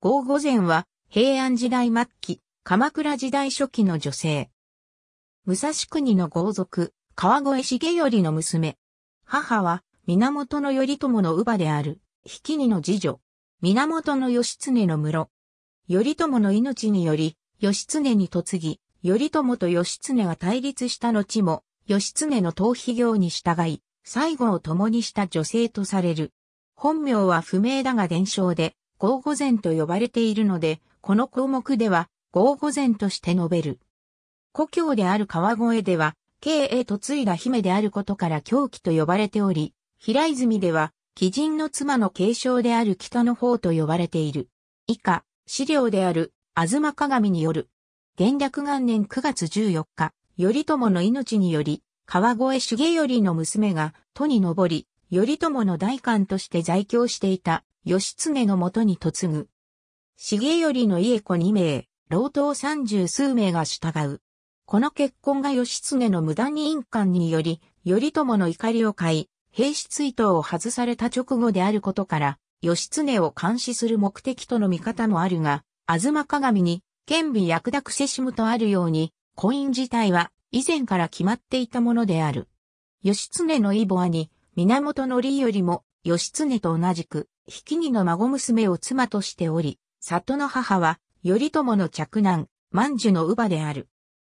郷御前は平安時代末期、鎌倉時代初期の女性。武蔵国の豪族、川越重頼の娘。母は源頼朝の乳母である、引きにの次女。源義経の室。頼朝の命により、義経に嫁ぎ、頼朝と義経が対立した後も、義経の逃避行に従い、最後を共にした女性とされる。本名は不明だが伝承で、合御前と呼ばれているので、この項目では合御前として述べる。故郷である川越では、慶へ継いだ姫であることから狂気と呼ばれており、平泉では、貴人の妻の継承である北の方と呼ばれている。以下、資料である、あずま鏡による。元略元年9月14日、頼朝の命により、川越重頼の娘が、都に登り、頼朝の代官として在京していた義経のもとに嫁ぐ。重頼の家子二名、老頭三十数名が従う。この結婚が義経の無駄に印鑑により、頼朝の怒りを買い、兵士追悼を外された直後であることから、義経を監視する目的との見方もあるが、ま鏡に、剣備役くせしむとあるように、婚姻自体は以前から決まっていたものである。義経のイボアに、源の利よりも、義経と同じく、引きにの孫娘を妻としており、里の母は、頼朝の嫡男、万寿の乳母である。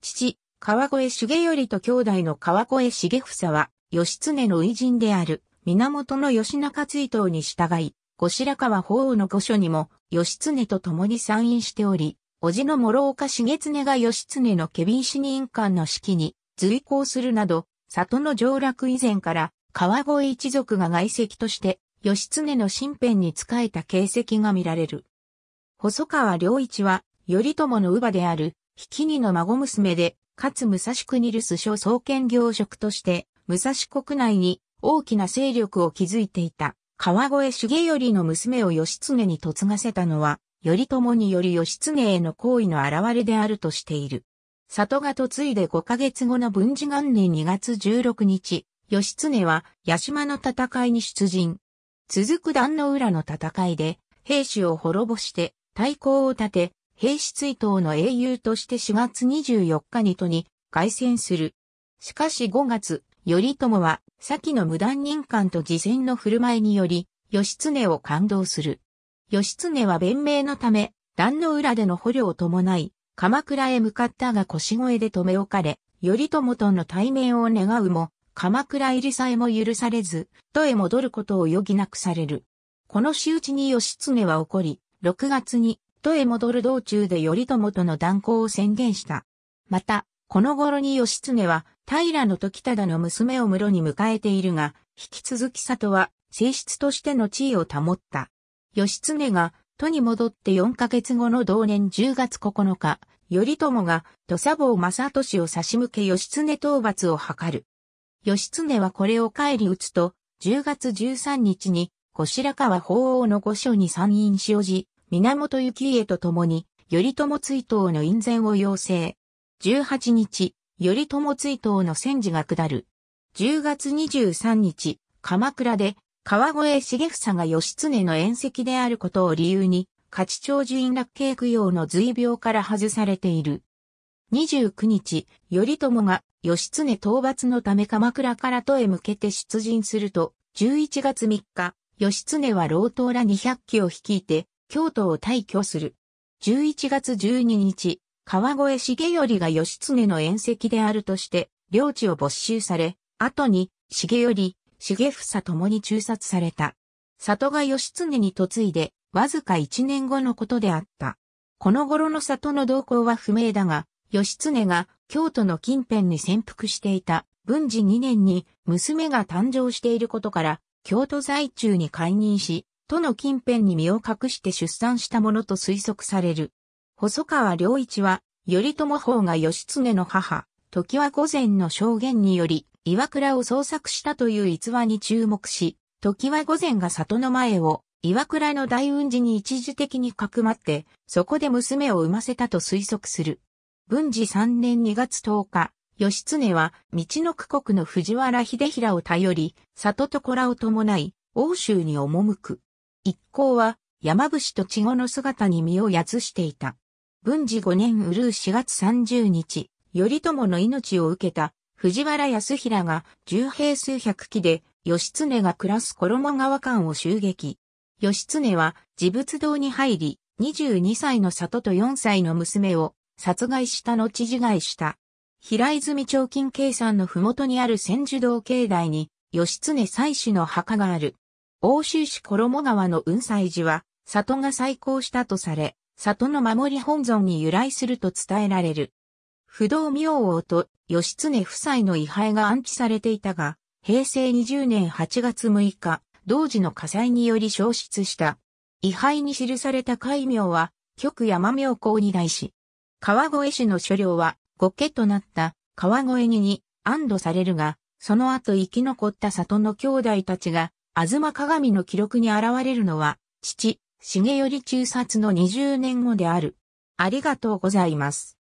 父、川越重頼と兄弟の川越重房は、義経の偉人である、源義仲追悼に従い、後白河法皇の御所にも、義経と共に参院しており、叔父の諸岡重常が義経のケビン死任官の式に随行するなど、里の上洛以前から、川越一族が外籍として義経の身辺に仕えた形跡が見られる。細川良一は、頼朝の乳母である、引き尼の孫娘で、かつ武蔵国留守所創建業職として、武蔵国内に大きな勢力を築いていた、川越重頼の娘を義経に嫁がせたのは、頼朝により義経への行為の表れであるとしている。里が嫁いで5ヶ月後の文治元年2月16日、義経は八島の戦いに出陣。続く壇の浦の戦いで、兵士を滅ぼして、大功を立て、兵士追悼の英雄として4月24日に都に凱旋する。しかし5月、頼朝は、先の無断任官と事前の振る舞いにより、義経を感動する。義経は弁明のため、壇の浦での捕虜を伴い、鎌倉へ向かったが腰越で留め置かれ、頼朝との対面を願うも、鎌倉入りさえも許されず、都へ戻ることを余儀なくされる。この仕打ちに義経は怒り、6月に都へ戻る道中で頼朝との断交を宣言した。また、この頃に義経は平の時忠の娘を室に迎えているが、引き続き里は性質としての地位を保った。義経が都に戻って4ヶ月後の同年10月9日、頼朝が土佐坊正俊を差し向け義経討伐を図る。義経はこれを帰り打つと、10月13日に、後白河法皇の御所に参院塩寺、源幸家と共に、頼朝追悼の院前を要請。18日、頼朝追悼の戦時が下る。10月23日、鎌倉で、川越重房が義経の縁石であることを理由に、勝長寿院落慶供養の随病から外されている。29日、頼朝が義経討伐のため鎌倉から都へ向けて出陣すると、11月3日、義経は老頭ら200機を率いて、京都を退去する。11月12日、川越重頼が義経の縁石であるとして、領地を没収され、後に、重頼、重房ともに中殺された。里が義経に嫁いで、わずか1年後のことであった。この頃の里の動向は不明だが、義経が京都の近辺に潜伏していた文治2年に娘が誕生していることから、京都在中に解任し、都の近辺に身を隠して出産したものと推測される。細川良一は、頼朝法が義経の母、時は御前の証言により、岩倉を捜索したという逸話に注目し、時は御前が里の前を、岩倉の大雲寺に一時的にかくまって、そこで娘を産ませたと推測する。文治3年2月10日、義経は、道の区国の藤原秀平を頼り、里と子らを伴い、欧州に赴く。一行は、山伏と稚児の姿に身をやつしていた。文治5年うるう4月30日、頼朝の命を受けた藤原康平が重兵数百機で義経が暮らす衣川間を襲撃。義経は自仏堂に入り、22歳の里と4歳の娘を殺害した後自害した。平泉町金計算の麓にある千寿堂境内に、義経祭祀の墓がある。欧州市衣川の雲祭寺は、里が再興したとされ、里の守り本尊に由来すると伝えられる。不動明王と義経夫妻の遺廃が安置されていたが、平成20年8月6日、同時の火災により消失した。遺廃に記された戒名は、極山明皇に対し、川越市の所領は後家となった川越にに安堵されるが、その後生き残った里の兄弟たちが、あずま鏡の記録に現れるのは、父、重頼中殺の20年後である。ありがとうございます。